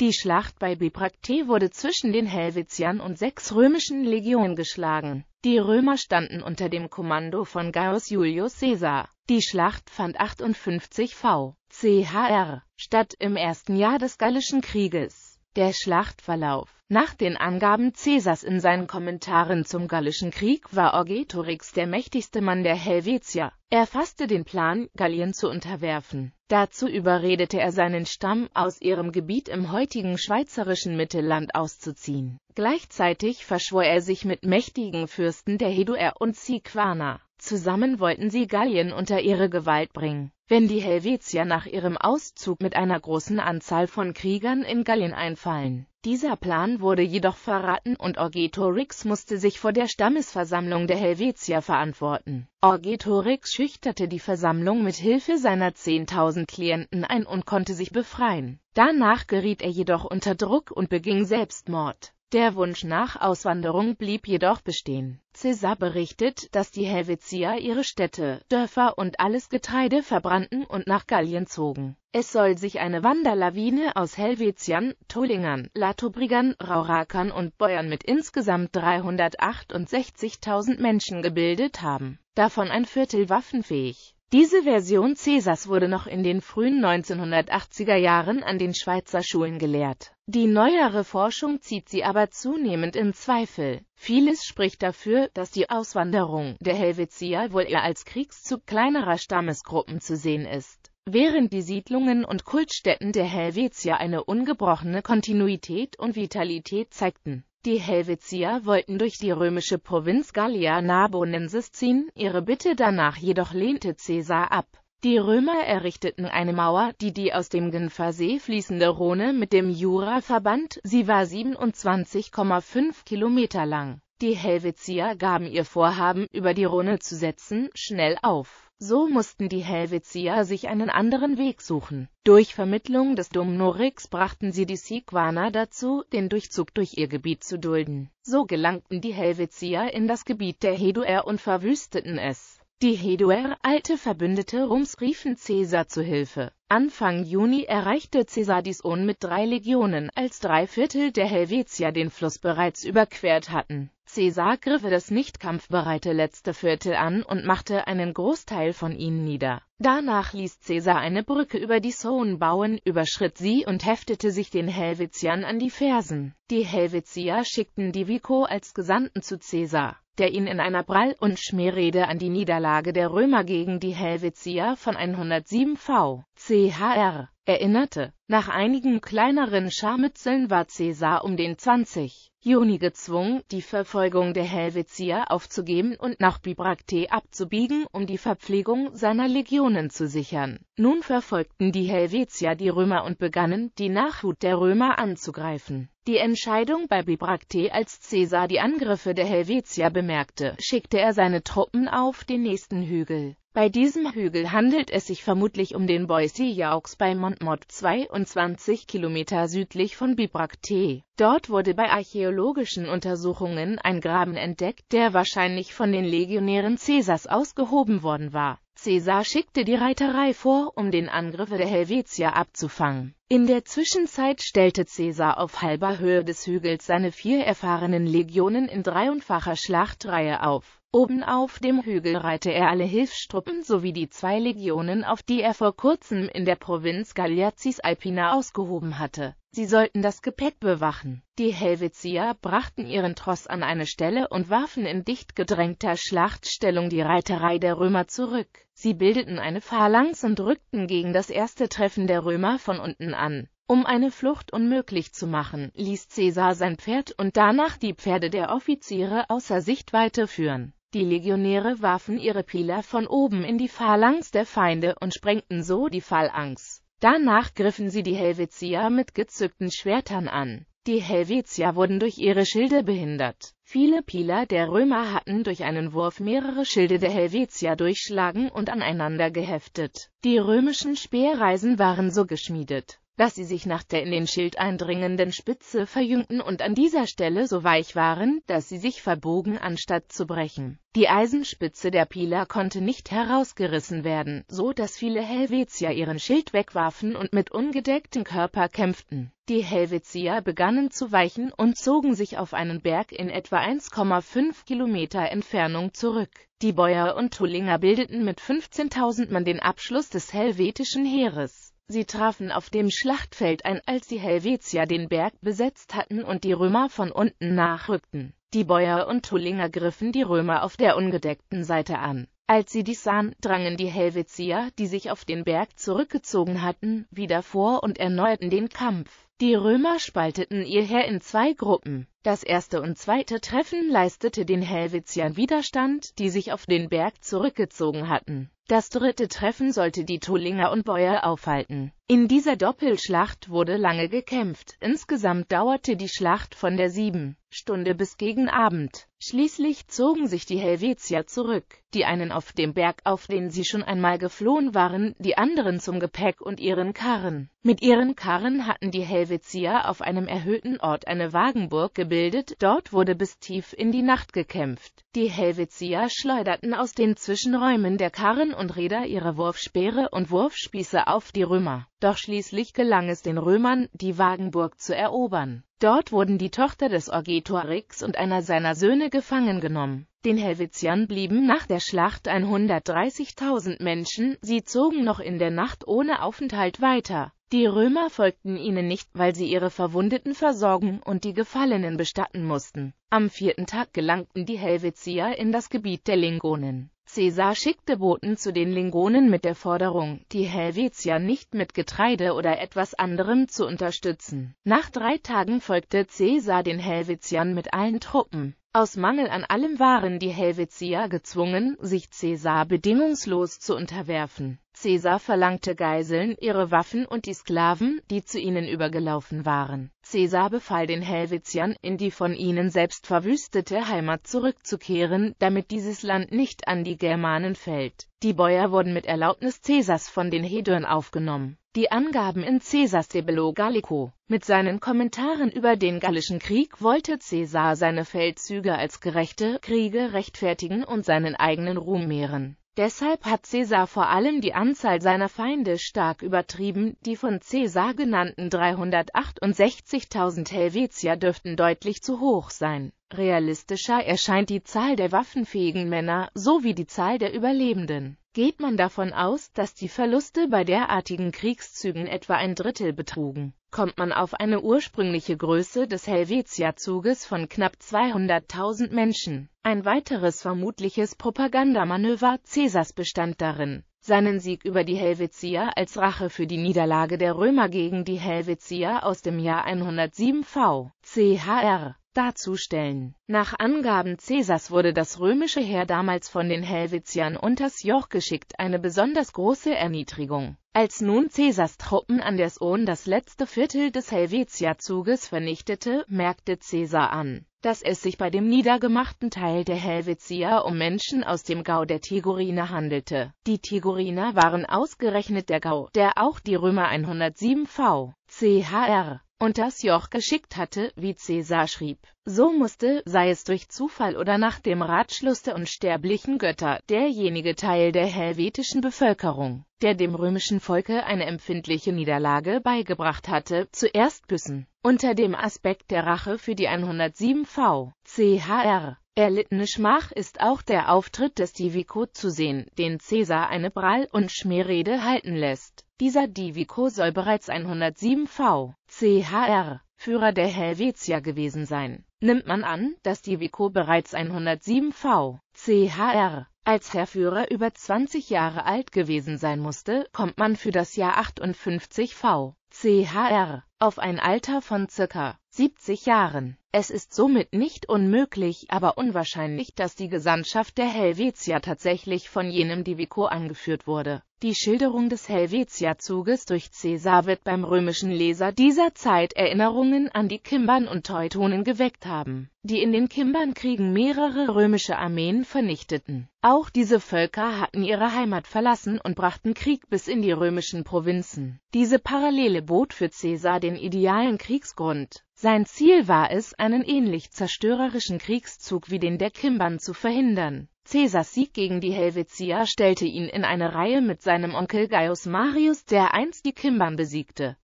Die Schlacht bei Bibrakte wurde zwischen den Helvetiern und sechs römischen Legionen geschlagen. Die Römer standen unter dem Kommando von Gaius Julius Caesar. Die Schlacht fand 58 v. chr. statt im ersten Jahr des Gallischen Krieges. Der Schlachtverlauf Nach den Angaben Caesars in seinen Kommentaren zum Gallischen Krieg war Orgetorix der mächtigste Mann der Helvetier. Er fasste den Plan, Gallien zu unterwerfen. Dazu überredete er seinen Stamm, aus ihrem Gebiet im heutigen schweizerischen Mittelland auszuziehen. Gleichzeitig verschwor er sich mit mächtigen Fürsten der Heduer und Siquana. Zusammen wollten sie Gallien unter ihre Gewalt bringen wenn die Helvetier nach ihrem Auszug mit einer großen Anzahl von Kriegern in Gallien einfallen. Dieser Plan wurde jedoch verraten und Orgetorix musste sich vor der Stammesversammlung der Helvetier verantworten. Orgetorix schüchterte die Versammlung mit Hilfe seiner 10.000 Klienten ein und konnte sich befreien. Danach geriet er jedoch unter Druck und beging Selbstmord. Der Wunsch nach Auswanderung blieb jedoch bestehen. Cäsar berichtet, dass die Helvetier ihre Städte, Dörfer und alles Getreide verbrannten und nach Gallien zogen. Es soll sich eine Wanderlawine aus Helvetiern, Tolingern, Latobrigern, Raurakern und Bäuern mit insgesamt 368.000 Menschen gebildet haben. Davon ein Viertel waffenfähig. Diese Version Cäsars wurde noch in den frühen 1980er Jahren an den Schweizer Schulen gelehrt. Die neuere Forschung zieht sie aber zunehmend in Zweifel. Vieles spricht dafür, dass die Auswanderung der Helvetier wohl eher als Kriegszug kleinerer Stammesgruppen zu sehen ist. Während die Siedlungen und Kultstätten der Helvetier eine ungebrochene Kontinuität und Vitalität zeigten, die Helvetier wollten durch die römische Provinz Gallia Narbonensis ziehen, ihre Bitte danach jedoch lehnte Caesar ab. Die Römer errichteten eine Mauer, die die aus dem Genfersee fließende Rhone mit dem Jura verband, sie war 27,5 Kilometer lang. Die Helvetier gaben ihr Vorhaben, über die Rhone zu setzen, schnell auf. So mussten die Helvetier sich einen anderen Weg suchen. Durch Vermittlung des Dumnorix brachten sie die Sequaner dazu, den Durchzug durch ihr Gebiet zu dulden. So gelangten die Helvetier in das Gebiet der Heduer und verwüsteten es. Die Heduer, alte Verbündete Roms, riefen Caesar zu Hilfe. Anfang Juni erreichte Caesar dies Own mit drei Legionen, als drei Viertel der Helvetier den Fluss bereits überquert hatten. Caesar griff das nicht kampfbereite letzte Viertel an und machte einen Großteil von ihnen nieder. Danach ließ Caesar eine Brücke über die Sohn bauen, überschritt sie und heftete sich den Helvetiern an die Fersen. Die Helvetier schickten die Vico als Gesandten zu Caesar der ihn in einer Prall- und Schmährede an die Niederlage der Römer gegen die Helvetier von 107 v. chr. erinnerte. Nach einigen kleineren Scharmützeln war Caesar um den 20. Juni gezwungen, die Verfolgung der Helvetier aufzugeben und nach Bibracte abzubiegen, um die Verpflegung seiner Legionen zu sichern. Nun verfolgten die Helvetier die Römer und begannen, die Nachhut der Römer anzugreifen. Die Entscheidung bei Bibracte als Caesar die Angriffe der Helvetier bemerkte, schickte er seine Truppen auf den nächsten Hügel. Bei diesem Hügel handelt es sich vermutlich um den Boissy Jaux bei Montmort 22 Kilometer südlich von Bibracte. Dort wurde bei archäologischen Untersuchungen ein Graben entdeckt, der wahrscheinlich von den Legionären Caesars ausgehoben worden war. Caesar schickte die Reiterei vor, um den Angriff der Helvetier abzufangen. In der Zwischenzeit stellte Caesar auf halber Höhe des Hügels seine vier erfahrenen Legionen in dreifacher Schlachtreihe auf. Oben auf dem Hügel reihte er alle Hilfstruppen sowie die zwei Legionen auf, die er vor kurzem in der Provinz Galliazis Alpina ausgehoben hatte. Sie sollten das Gepäck bewachen. Die Helvetier brachten ihren Tross an eine Stelle und warfen in dicht gedrängter Schlachtstellung die Reiterei der Römer zurück. Sie bildeten eine Phalanx und rückten gegen das erste Treffen der Römer von unten an. Um eine Flucht unmöglich zu machen, ließ Caesar sein Pferd und danach die Pferde der Offiziere außer Sichtweite führen. Die Legionäre warfen ihre Pieler von oben in die Phalanx der Feinde und sprengten so die Phalanx. Danach griffen sie die Helvetier mit gezückten Schwertern an. Die Helvetier wurden durch ihre Schilde behindert. Viele Pieler der Römer hatten durch einen Wurf mehrere Schilde der Helvetier durchschlagen und aneinander geheftet. Die römischen Speerreisen waren so geschmiedet, dass sie sich nach der in den Schild eindringenden Spitze verjüngten und an dieser Stelle so weich waren, dass sie sich verbogen anstatt zu brechen. Die Eisenspitze der Pila konnte nicht herausgerissen werden, so dass viele Helvetier ihren Schild wegwarfen und mit ungedecktem Körper kämpften. Die Helvetier begannen zu weichen und zogen sich auf einen Berg in etwa 1,5 Kilometer Entfernung zurück. Die Bäuer und Tullinger bildeten mit 15.000 Mann den Abschluss des helvetischen Heeres. Sie trafen auf dem Schlachtfeld ein, als die Helvetier den Berg besetzt hatten und die Römer von unten nachrückten. Die Bäuer und Tullinger griffen die Römer auf der ungedeckten Seite an. Als sie dies sahen, drangen die Helvetier, die sich auf den Berg zurückgezogen hatten, wieder vor und erneuerten den Kampf. Die Römer spalteten ihr Heer in zwei Gruppen. Das erste und zweite Treffen leistete den Helvetiern Widerstand, die sich auf den Berg zurückgezogen hatten. Das dritte Treffen sollte die Tullinger und Bäuer aufhalten. In dieser Doppelschlacht wurde lange gekämpft, insgesamt dauerte die Schlacht von der 7. Stunde bis gegen Abend. Schließlich zogen sich die Helvetier zurück, die einen auf dem Berg, auf den sie schon einmal geflohen waren, die anderen zum Gepäck und ihren Karren. Mit ihren Karren hatten die Helvetier auf einem erhöhten Ort eine Wagenburg gebildet, dort wurde bis tief in die Nacht gekämpft. Die Helvetier schleuderten aus den Zwischenräumen der Karren und Räder ihre Wurfspeere und Wurfspieße auf die Römer. Doch schließlich gelang es den Römern, die Wagenburg zu erobern. Dort wurden die Tochter des Orgetorix und einer seiner Söhne gefangen genommen. Den Helvetiern blieben nach der Schlacht 130.000 Menschen, sie zogen noch in der Nacht ohne Aufenthalt weiter. Die Römer folgten ihnen nicht, weil sie ihre Verwundeten versorgen und die Gefallenen bestatten mussten. Am vierten Tag gelangten die Helvetier in das Gebiet der Lingonen. Caesar schickte Boten zu den Lingonen mit der Forderung, die Helvetier nicht mit Getreide oder etwas anderem zu unterstützen. Nach drei Tagen folgte Caesar den Helvetiern mit allen Truppen. Aus Mangel an allem waren die Helvetier gezwungen, sich Caesar bedingungslos zu unterwerfen. Caesar verlangte Geiseln, ihre Waffen und die Sklaven, die zu ihnen übergelaufen waren. Caesar befahl den Helvetiern, in die von ihnen selbst verwüstete Heimat zurückzukehren, damit dieses Land nicht an die Germanen fällt. Die Bäuer wurden mit Erlaubnis Caesars von den Hedern aufgenommen. Die Angaben in Caesars De Bello Gallico. Mit seinen Kommentaren über den Gallischen Krieg wollte Caesar seine Feldzüge als gerechte Kriege rechtfertigen und seinen eigenen Ruhm mehren. Deshalb hat Caesar vor allem die Anzahl seiner Feinde stark übertrieben, die von Caesar genannten 368.000 Helvetier dürften deutlich zu hoch sein. Realistischer erscheint die Zahl der waffenfähigen Männer sowie die Zahl der Überlebenden. Geht man davon aus, dass die Verluste bei derartigen Kriegszügen etwa ein Drittel betrugen kommt man auf eine ursprüngliche Größe des Helvetia-Zuges von knapp 200.000 Menschen. Ein weiteres vermutliches Propagandamanöver Caesars bestand darin, seinen Sieg über die Helvetia als Rache für die Niederlage der Römer gegen die Helvetia aus dem Jahr 107 v. chr darzustellen. Nach Angaben Caesars wurde das römische Heer damals von den Helvetiern unters Joch geschickt, eine besonders große Erniedrigung. Als nun Caesars Truppen an der Sohn das letzte Viertel des Helvetia-Zuges vernichtete, merkte Caesar an, dass es sich bei dem niedergemachten Teil der Helvetier um Menschen aus dem Gau der Tigoriner handelte. Die Tigoriner waren ausgerechnet der Gau, der auch die Römer 107 v. chr und das Joch geschickt hatte, wie Cäsar schrieb. So musste, sei es durch Zufall oder nach dem Ratschluss der unsterblichen Götter, derjenige Teil der helvetischen Bevölkerung, der dem römischen Volke eine empfindliche Niederlage beigebracht hatte, zuerst küssen. Unter dem Aspekt der Rache für die 107 V. CHR erlittene Schmach ist auch der Auftritt des Divico zu sehen, den Cäsar eine Prall- und Schmährede halten lässt. Dieser Divico soll bereits 107 V. CHR Führer der Helvetia gewesen sein. Nimmt man an, dass Divico bereits 107 V. CHR als Herrführer über 20 Jahre alt gewesen sein musste, kommt man für das Jahr 58 V. CHR auf ein Alter von ca. 70 Jahren. Es ist somit nicht unmöglich, aber unwahrscheinlich, dass die Gesandtschaft der Helvetia tatsächlich von jenem Divico angeführt wurde. Die Schilderung des Helvetia-Zuges durch Caesar wird beim römischen Leser dieser Zeit Erinnerungen an die Kimbern und Teutonen geweckt haben, die in den Kimbernkriegen mehrere römische Armeen vernichteten. Auch diese Völker hatten ihre Heimat verlassen und brachten Krieg bis in die römischen Provinzen. Diese Parallele bot für Caesar den idealen Kriegsgrund, sein Ziel war es, einen ähnlich zerstörerischen Kriegszug wie den der Kimbern zu verhindern. Caesars Sieg gegen die Helvetier stellte ihn in eine Reihe mit seinem Onkel Gaius Marius, der einst die Kimbern besiegte.